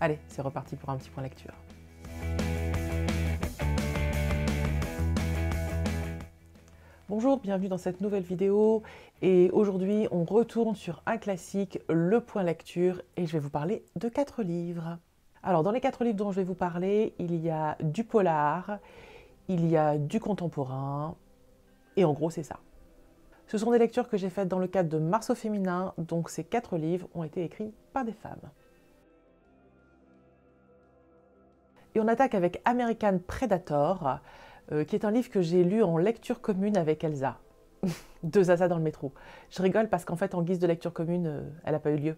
Allez, c'est reparti pour un petit point lecture. Bonjour, bienvenue dans cette nouvelle vidéo et aujourd'hui on retourne sur un classique, le point lecture et je vais vous parler de quatre livres. Alors dans les quatre livres dont je vais vous parler, il y a du polar, il y a du contemporain et en gros c'est ça. Ce sont des lectures que j'ai faites dans le cadre de Marceau féminin, donc ces quatre livres ont été écrits par des femmes. Et on attaque avec American Predator, euh, qui est un livre que j'ai lu en lecture commune avec Elsa. Deux Zaza dans le métro. Je rigole parce qu'en fait, en guise de lecture commune, euh, elle n'a pas eu lieu.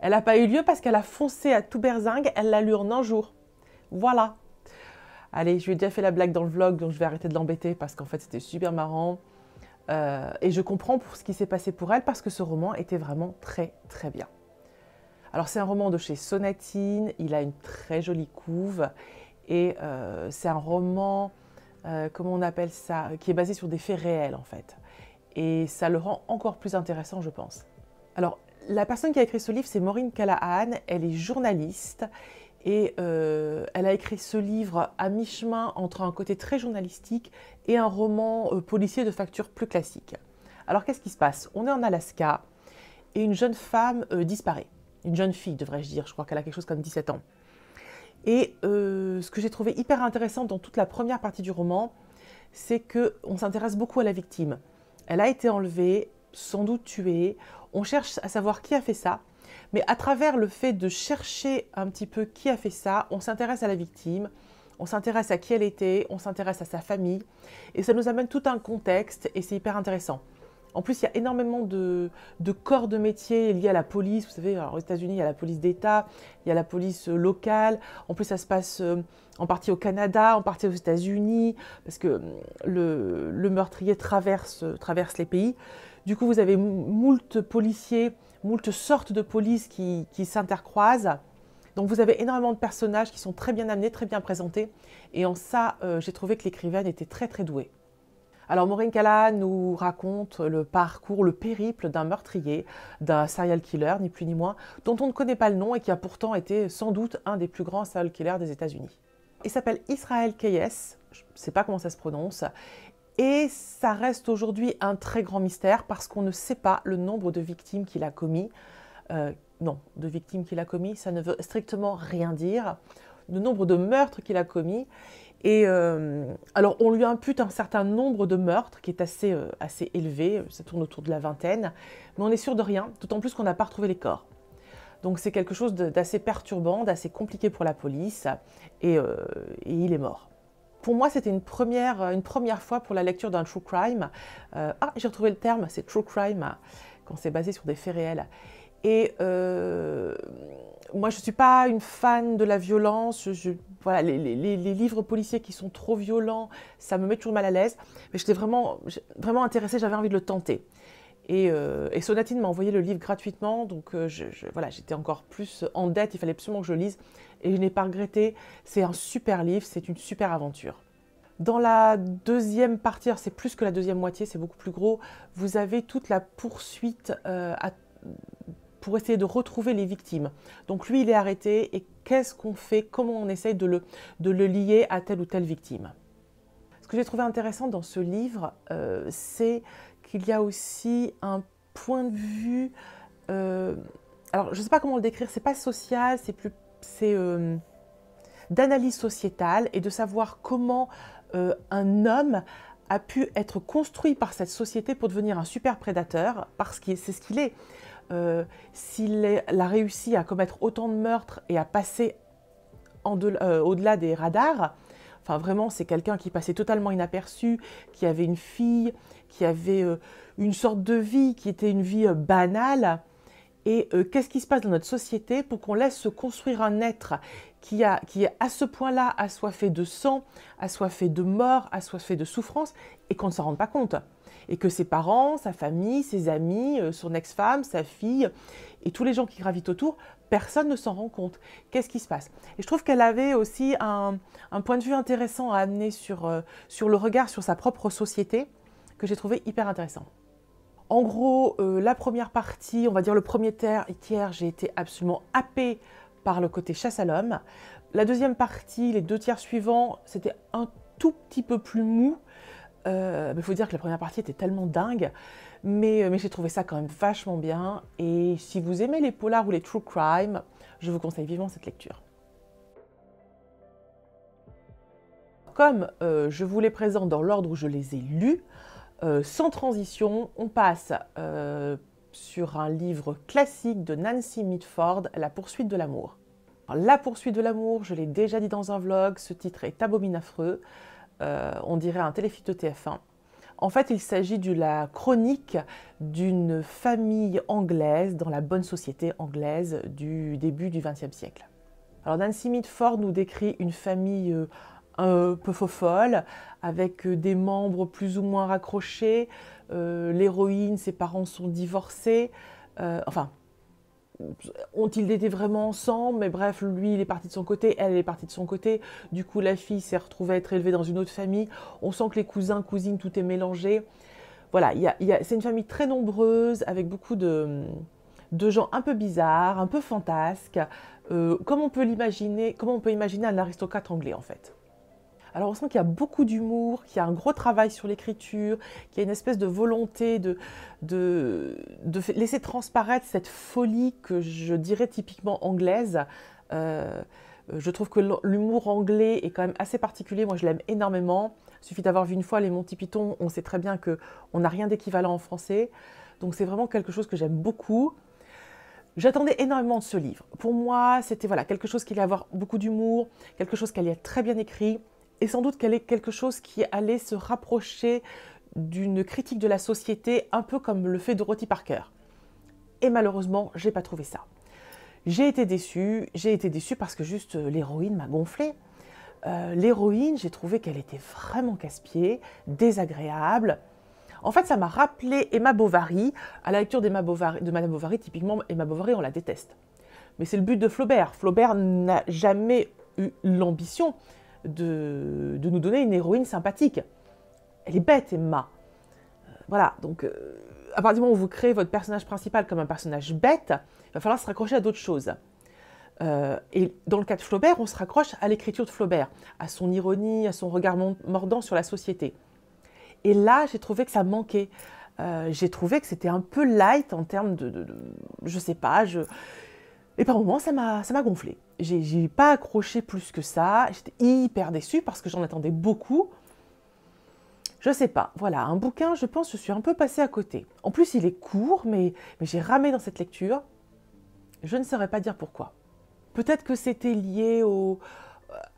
Elle n'a pas eu lieu parce qu'elle a foncé à tout berzingue, elle l'a lu en un jour. Voilà. Allez, je lui ai déjà fait la blague dans le vlog, donc je vais arrêter de l'embêter parce qu'en fait, c'était super marrant. Euh, et je comprends pour ce qui s'est passé pour elle parce que ce roman était vraiment très très bien. Alors c'est un roman de chez Sonatine, il a une très jolie couve et euh, c'est un roman, euh, comment on appelle ça, qui est basé sur des faits réels en fait. Et ça le rend encore plus intéressant je pense. Alors la personne qui a écrit ce livre c'est Maureen Callahan, elle est journaliste et euh, elle a écrit ce livre à mi-chemin entre un côté très journalistique et un roman policier de facture plus classique. Alors qu'est-ce qui se passe On est en Alaska et une jeune femme disparaît une jeune fille, devrais-je dire. Je crois qu'elle a quelque chose comme 17 ans. Et euh, ce que j'ai trouvé hyper intéressant dans toute la première partie du roman, c'est que s'intéresse beaucoup à la victime. Elle a été enlevée, sans doute tuée. On cherche à savoir qui a fait ça. Mais à travers le fait de chercher un petit peu qui a fait ça, on s'intéresse à la victime, on s'intéresse à qui elle était, on s'intéresse à sa famille. Et ça nous amène tout un contexte et c'est hyper intéressant. En plus, il y a énormément de, corps de métier liés à la police. Vous savez, aux États-Unis, il y a la police d'État, il y a la police euh, locale. En plus, ça se passe euh, en partie au Canada, en partie aux États-Unis, parce que mm, le, meurtrier euh, traverse, les pays. Du coup, vous avez moult policiers, moult sortes de police qui, s'intercroisent. Donc vous avez énormément de personnages qui sont très bien amenés, très bien présentés. Et en ça, j'ai trouvé que l'écrivaine était très très douée. Alors Maureen Kala nous raconte le parcours, le périple d'un meurtrier, d'un serial killer, ni plus ni moins, dont on ne connaît pas le nom et qui a pourtant été sans doute un des plus grands serial killers des États-Unis. Il s'appelle Israel Keyes, je ne sais pas comment ça se prononce, et ça reste aujourd'hui un très grand mystère parce qu'on ne sait pas le nombre de victimes qu'il a commis. Euh, non, de victimes qu'il a commis, ça ne veut strictement rien dire le nombre de meurtres qu'il a commis. Et euh, alors, on lui impute un certain nombre de meurtres qui est assez, euh, assez élevé, euh, ça tourne autour de la vingtaine, mais on est sûr de rien, d'autant plus qu'on n'a pas retrouvé les corps. Donc, c'est quelque chose d'assez perturbant, d'assez compliqué pour la police, et, il est mort. Pour moi, c'était une première, une première fois pour la lecture d'un true crime. ah, j'ai retrouvé le terme, c'est true crime, quand c'est basé sur des faits réels. Et moi, je ne suis pas une fan de la violence. voilà, les, livres policiers qui sont trop violents, ça me met toujours mal à l'aise. Mais j'étais vraiment, vraiment intéressée, j'avais envie de le tenter. Et, euh, Sonatine m'a envoyé le livre gratuitement, donc euh, voilà, j'étais encore plus en dette, il fallait absolument que je le lise. Et je n'ai pas regretté, c'est un super livre, c'est une super aventure. Dans la deuxième partie, c'est plus que la deuxième moitié, c'est beaucoup plus gros, vous avez toute la poursuite euh, à pour essayer de retrouver les victimes. Donc lui, il est arrêté et qu'est-ce qu'on fait Comment on essaye de le, de le lier à telle ou telle victime Ce que j'ai trouvé intéressant dans ce livre, euh, c'est qu'il y a aussi un point de vue... Euh, alors, je ne sais pas comment le décrire, c'est pas social, c'est plus... c'est euh, d'analyse sociétale et de savoir comment un homme a pu être construit par cette société pour devenir un super prédateur, parce que c'est ce qu'il est. Euh, s'il a réussi à commettre autant de meurtres et à passer euh, au-delà des radars, enfin vraiment c'est quelqu'un qui passait totalement inaperçu, qui avait une fille, qui avait euh, une sorte de vie qui était une vie banale. Et qu'est-ce qui se passe dans notre société pour qu'on laisse se construire un être qui, qui est à ce point-là assoiffé de sang, assoiffé de mort, assoiffé de souffrance, et qu'on ne s'en rende pas compte et que ses parents, sa famille, ses amis, euh, son ex-femme, sa fille et tous les gens qui gravitent autour, personne ne s'en rend compte. Qu'est-ce qui se passe Et je trouve qu'elle avait aussi un, point de vue intéressant à amener sur, euh, sur le regard sur sa propre société que j'ai trouvé hyper intéressant. En gros, euh, la première partie, on va dire le premier tiers, tiers j'ai été absolument happée par le côté chasse à l'homme. La deuxième partie, les deux tiers suivants, c'était un tout petit peu plus mou, euh, il faut dire que la première partie était tellement dingue, euh, mais, j'ai trouvé ça quand même vachement bien. Et si vous aimez les polars ou les true crime, je vous conseille vivement cette lecture. Comme euh, je vous les présente dans l'ordre où je les ai lus, sans transition, on passe sur un livre classique de Nancy Mitford, La poursuite de l'amour. La poursuite de l'amour, je l'ai déjà dit dans un vlog, ce titre est affreux. Euh, on dirait un téléfilm TF1. En fait, il s'agit de la chronique d'une famille anglaise dans la bonne société anglaise du début du XXe siècle. Alors Nancy Ford nous décrit une famille euh, un peu fofolle, avec euh, des membres plus ou moins raccrochés. L'héroïne, ses parents sont divorcés. enfin, ont-ils été vraiment ensemble Mais bref, lui, il est parti de son côté, elle, est partie de son côté. Du coup, la fille s'est retrouvée à être élevée dans une autre famille. On sent que les cousins, cousines, tout est mélangé. Voilà, y c'est une famille très nombreuse, avec beaucoup de, gens un peu bizarres, un peu fantasques, euh, comme on peut l'imaginer, comment on peut imaginer un aristocrate anglais, en fait. Alors on sent qu'il y a beaucoup d'humour, qu'il y a un gros travail sur l'écriture, qu'il y a une espèce de volonté de, laisser transparaître cette folie que je dirais typiquement anglaise. Euh, je trouve que l'humour anglais est quand même assez particulier. Moi, je l'aime énormément. Il suffit d'avoir vu une fois les Monty Python. On sait très bien qu'on n'a rien d'équivalent en français. Donc, c'est vraiment quelque chose que j'aime beaucoup. J'attendais énormément de ce livre. Pour moi, c'était voilà quelque chose qui allait avoir beaucoup d'humour, quelque chose qui allait être très bien écrit et sans doute qu'elle est quelque chose qui allait se rapprocher d'une critique de la société, un peu comme le fait Dorothy Parker. Et malheureusement, j'ai pas trouvé ça. J'ai été déçue, j'ai été déçue parce que juste euh, l'héroïne m'a gonflé. Euh, l'héroïne, j'ai trouvé qu'elle était vraiment casse-pied, désagréable. En fait, ça m'a rappelé Emma Bovary. À la lecture d'Emma Bovary, de Madame Bovary, typiquement, Emma Bovary, on la déteste. Mais c'est le but de Flaubert. Flaubert n'a jamais eu l'ambition de, nous donner une héroïne sympathique. Elle est bête, Emma. Euh, voilà, donc euh, à partir du moment où vous créez votre personnage principal comme un personnage bête, il va falloir se raccrocher à d'autres choses. Euh, et dans le cas de Flaubert, on se raccroche à l'écriture de Flaubert, à son ironie, à son regard mordant sur la société. Et là, j'ai trouvé que ça manquait. j'ai trouvé que c'était un peu light en termes de, de je sais pas, je, et par moments, ça m'a gonflé. J'ai pas accroché plus que ça. J'étais hyper déçue parce que j'en attendais beaucoup. Je sais pas. Voilà, un bouquin, je pense, je suis un peu passée à côté. En plus, il est court, mais, mais j'ai ramé dans cette lecture. Je ne saurais pas dire pourquoi. Peut-être que c'était lié euh,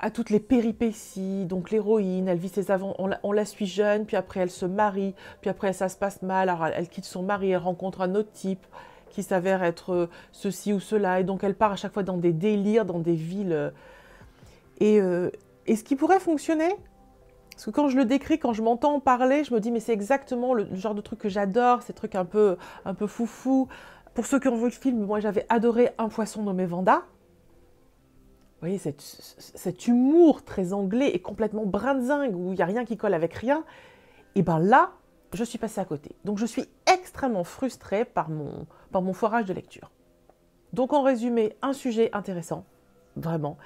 à toutes les péripéties. Donc l'héroïne, elle vit ses avant, on la, suit jeune, puis après elle se marie, puis après ça se passe mal, alors elle quitte son mari, elle rencontre un autre type qui s'avère être euh, ceci ou cela. Et donc elle part à chaque fois dans des délires, dans des villes. Euh. Euh, et, ce qui pourrait fonctionner, parce que quand je le décris, quand je m'entends parler, je me dis mais c'est exactement le, genre de truc que j'adore, ces trucs un peu, un peu foufou. Pour ceux qui ont vu le film, moi j'avais adoré Un poisson nommé Vanda. Vous voyez, cet, humour très anglais et complètement brinzingue où il n'y a rien qui colle avec rien. Et bien là, je suis passée à côté. Donc je suis extrêmement frustrée par mon, par mon foirage de lecture. Donc en résumé, un sujet intéressant, vraiment.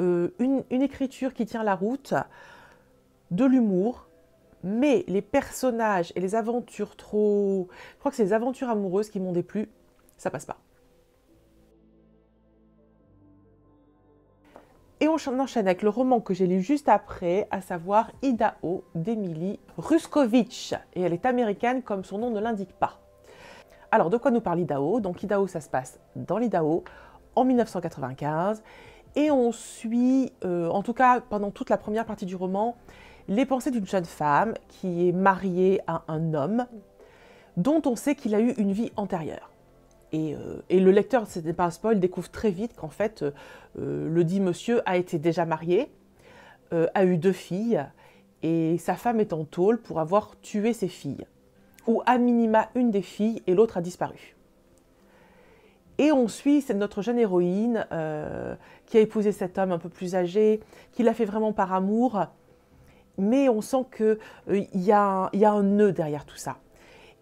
Euh, une, une, écriture qui tient la route, de l'humour, mais les personnages et les aventures trop... Je crois que c'est les aventures amoureuses qui m'ont déplu, ça passe pas. Et on enchaîne avec le roman que j'ai lu juste après, à savoir Idaho d'Emily Ruskovitch. Et elle est américaine comme son nom ne l'indique pas. Alors, de quoi nous parle Idaho Donc, Idaho, ça se passe dans l'Idaho en 1995. Et on suit, euh, en tout cas pendant toute la première partie du roman, les pensées d'une jeune femme qui est mariée à un homme dont on sait qu'il a eu une vie antérieure. Euh, et, le lecteur, ce n'est pas un spoil, découvre très vite qu'en fait, euh, euh, le dit monsieur a été déjà marié, a eu deux filles, et sa femme est en tôle pour avoir tué ses filles. Ou à minima, une des filles et l'autre a disparu. Et on suit notre jeune héroïne qui a épousé cet homme un peu plus âgé, qui l'a fait vraiment par amour, mais on sent qu'il y, a un nœud derrière tout ça.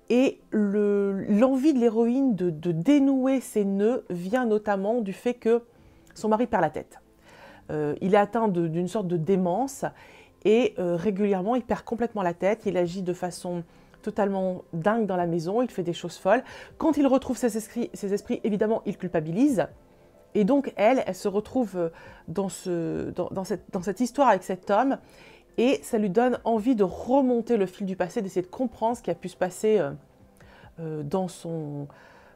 Et l'envie de l'héroïne de, dénouer ses nœuds vient notamment du fait que son mari perd la tête. Euh, il est atteint d'une sorte de démence et euh, régulièrement il perd complètement la tête, il agit de façon totalement dingue dans la maison, il fait des choses folles. Quand il retrouve ses esprits, évidemment il culpabilise. Et donc elle, elle se retrouve euh, dans cette histoire avec cet homme et ça lui donne envie de remonter le fil du passé, d'essayer de comprendre ce qui a pu se passer euh, euh, dans, son,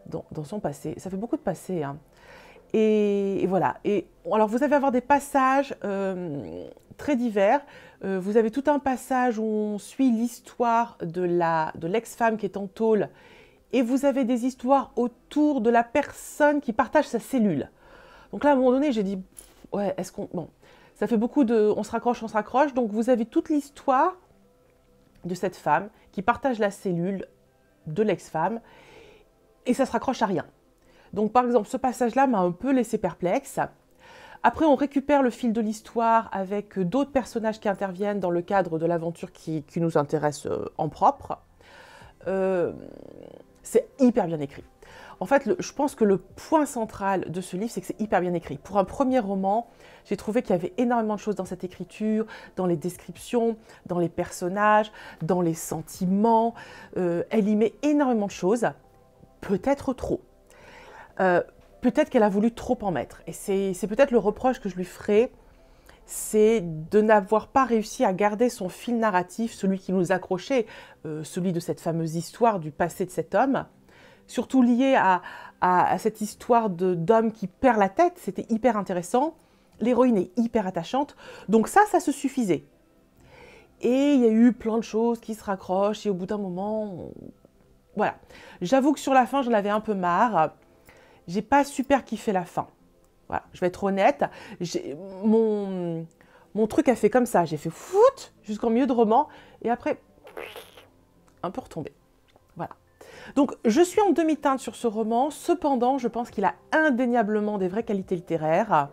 dans, son passé. Ça fait beaucoup de passé. Hein. Et, voilà. Et alors vous avez avoir des passages euh, très divers. vous avez tout un passage où on suit l'histoire de la de l'ex-femme qui est en tôle, et vous avez des histoires autour de la personne qui partage sa cellule. Donc là, à un moment donné, j'ai dit, ouais, est-ce qu'on bon, ça fait beaucoup de on se raccroche, on se raccroche. Donc vous avez toute l'histoire de cette femme qui partage la cellule de l'ex-femme et ça se raccroche à rien. Donc par exemple, ce passage-là m'a un peu laissé perplexe. Après, on récupère le fil de l'histoire avec d'autres personnages qui interviennent dans le cadre de l'aventure qui, nous intéresse euh, en propre. Euh, c'est hyper bien écrit. En fait, je pense que le point central de ce livre, c'est que c'est hyper bien écrit. Pour un premier roman, j'ai trouvé qu'il y avait énormément de choses dans cette écriture, dans les descriptions, dans les personnages, dans les sentiments. Euh, elle y met énormément de choses, peut-être trop. Euh, peut-être qu'elle a voulu trop en mettre. Et c'est peut-être le reproche que je lui ferai, c'est de n'avoir pas réussi à garder son fil narratif, celui qui nous accrochait, euh, celui de cette fameuse histoire du passé de cet homme surtout lié à, cette histoire d'homme qui perd la tête, c'était hyper intéressant. L'héroïne est hyper attachante, donc ça, ça se suffisait. Et il y a eu plein de choses qui se raccrochent, et au bout d'un moment, voilà. J'avoue que sur la fin, j'en avais un peu marre. J'ai pas super kiffé la fin. Voilà, je vais être honnête. Mon... truc a fait comme ça. J'ai fait foot jusqu'en milieu de roman, et après, un peu retombé. Donc je suis en demi-teinte sur ce roman, cependant je pense qu'il a indéniablement des vraies qualités littéraires.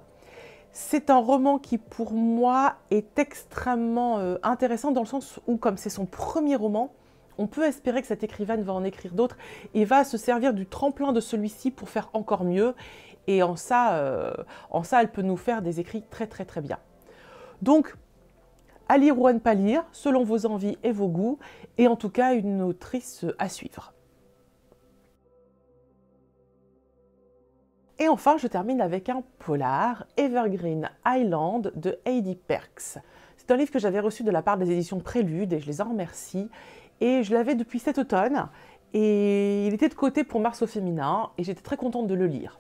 C'est un roman qui pour moi est extrêmement euh, intéressant dans le sens où comme c'est son premier roman, on peut espérer que cette écrivaine va en écrire d'autres et va se servir du tremplin de celui-ci pour faire encore mieux. Et en ça, euh, en ça, elle peut nous faire des écrits très très très bien. Donc, à lire ou à ne pas lire, selon vos envies et vos goûts, et en tout cas une autrice à suivre. Et enfin, je termine avec un polar, Evergreen Island de Heidi Perks. C'est un livre que j'avais reçu de la part des éditions Prélude et je les en remercie. Et je l'avais depuis cet automne et il était de côté pour Mars au féminin et j'étais très contente de le lire.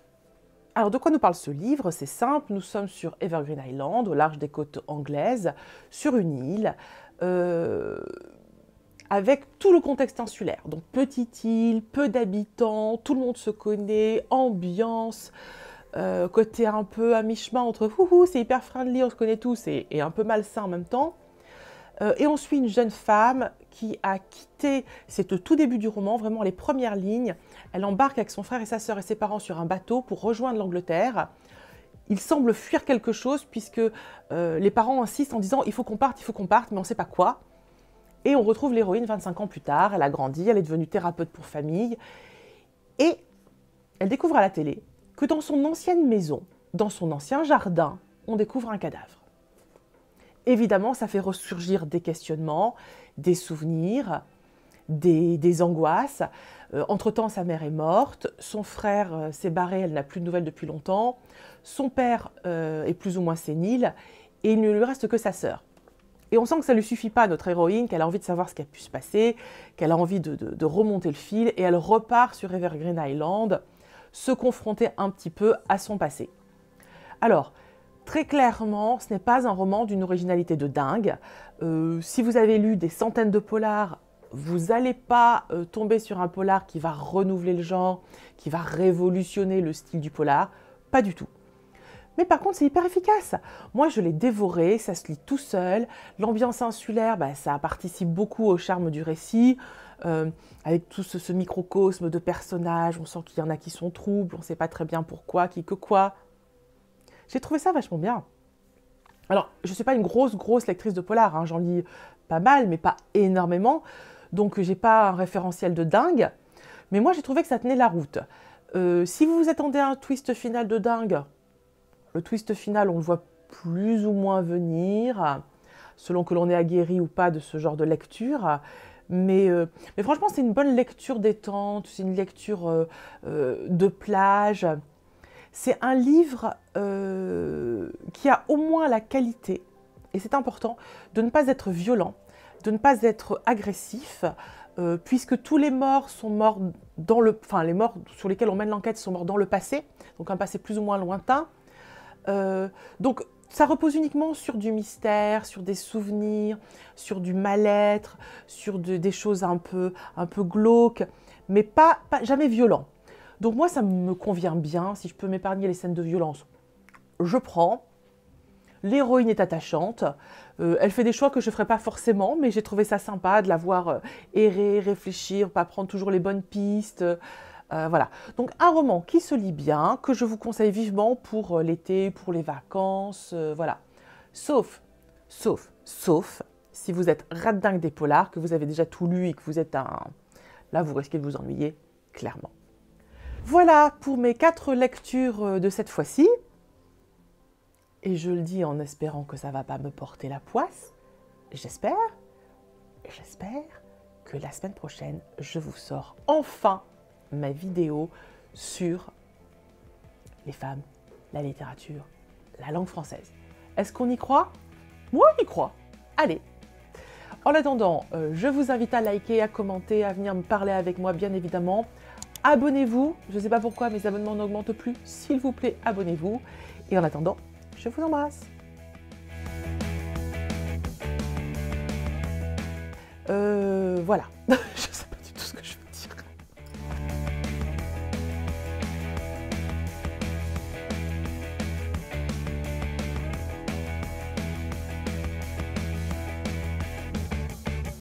Alors de quoi nous parle ce livre C'est simple, nous sommes sur Evergreen Island, au large des côtes anglaises, sur une île. Euh, avec tout le contexte insulaire. Donc petite île, peu d'habitants, tout le monde se connaît, ambiance, euh, côté un peu à mi-chemin entre « c'est hyper friendly, on se connaît tous » et un peu malsain en même temps. Euh, et on suit une jeune femme qui a quitté, c'est au tout début du roman, vraiment les premières lignes. Elle embarque avec son frère et sa sœur et ses parents sur un bateau pour rejoindre l'Angleterre. Il semble fuir quelque chose puisque euh, les parents insistent en disant il faut qu'on parte, il faut qu'on parte, mais on ne sait pas quoi. Et on retrouve l'héroïne 25 ans plus tard, elle a grandi, elle est devenue thérapeute pour famille, et elle découvre à la télé que dans son ancienne maison, dans son ancien jardin, on découvre un cadavre. Évidemment, ça fait ressurgir des questionnements, des souvenirs, des, angoisses. Euh, entre-temps, sa mère est morte, son frère euh, s'est barré, elle n'a plus de nouvelles depuis longtemps, son père euh, est plus ou moins sénile, et il ne lui reste que sa sœur. Et on sent que ça ne lui suffit pas, notre héroïne, qu'elle a envie de savoir ce qui a pu se passer, qu'elle a envie de, remonter le fil, et elle repart sur Evergreen Island, se confronter un petit peu à son passé. Alors, très clairement, ce n'est pas un roman d'une originalité de dingue. Euh, si vous avez lu des centaines de polars, vous n'allez pas euh, tomber sur un polar qui va renouveler le genre, qui va révolutionner le style du polar. Pas du tout. Mais par contre, c'est hyper efficace. Moi, je l'ai dévoré, ça se lit tout seul. L'ambiance insulaire, bah, ça participe beaucoup au charme du récit. Euh, avec tout ce, microcosme de personnages, on sent qu'il y en a qui sont troubles, on ne sait pas très bien pourquoi, qui que quoi. J'ai trouvé ça vachement bien. Alors, je ne suis pas une grosse, grosse lectrice de polar, hein, j'en lis pas mal, mais pas énormément, donc j'ai pas un référentiel de dingue, mais moi j'ai trouvé que ça tenait la route. Euh, si vous vous attendez à un twist final de dingue, le twist final, on le voit plus ou moins venir, selon que l'on est aguerri ou pas de ce genre de lecture. Mais, euh, franchement, c'est une bonne lecture détente, c'est une lecture euh, euh, de plage. C'est un livre qui a au moins la qualité, et c'est important, de ne pas être violent, de ne pas être agressif, puisque tous les morts sont morts dans le... Enfin, les morts sur lesquels on mène l'enquête sont morts dans le passé, donc un passé plus ou moins lointain. Euh, donc, ça repose uniquement sur du mystère, sur des souvenirs, sur du mal-être, sur des choses un peu, un peu glauques, mais pas, jamais violent. Donc moi, ça me convient bien. Si je peux m'épargner les scènes de violence, je prends. L'héroïne est attachante. Euh, elle fait des choix que je ne ferais pas forcément, mais j'ai trouvé ça sympa de la voir euh, errer, réfléchir, pas prendre toujours les bonnes pistes. Euh, voilà. Donc un roman qui se lit bien, que je vous conseille vivement pour euh, l'été, pour les vacances, euh, voilà. Sauf, sauf, sauf, si vous êtes dingue des polars, que vous avez déjà tout lu et que vous êtes un... Là, vous risquez de vous ennuyer, clairement. Voilà pour mes quatre lectures de cette fois-ci. Et je le dis en espérant que ça ne va pas me porter la poisse. J'espère, j'espère que la semaine prochaine, je vous sors enfin ma vidéo sur les femmes, la littérature, la langue française. Est-ce qu'on y croit Moi, j'y crois. Allez En attendant, euh, je vous invite à liker, à commenter, à venir me parler avec moi, bien évidemment. Abonnez-vous. Je ne sais pas pourquoi mes abonnements n'augmentent plus. S'il vous plaît, abonnez-vous. Et en attendant, je vous embrasse. Euh, voilà.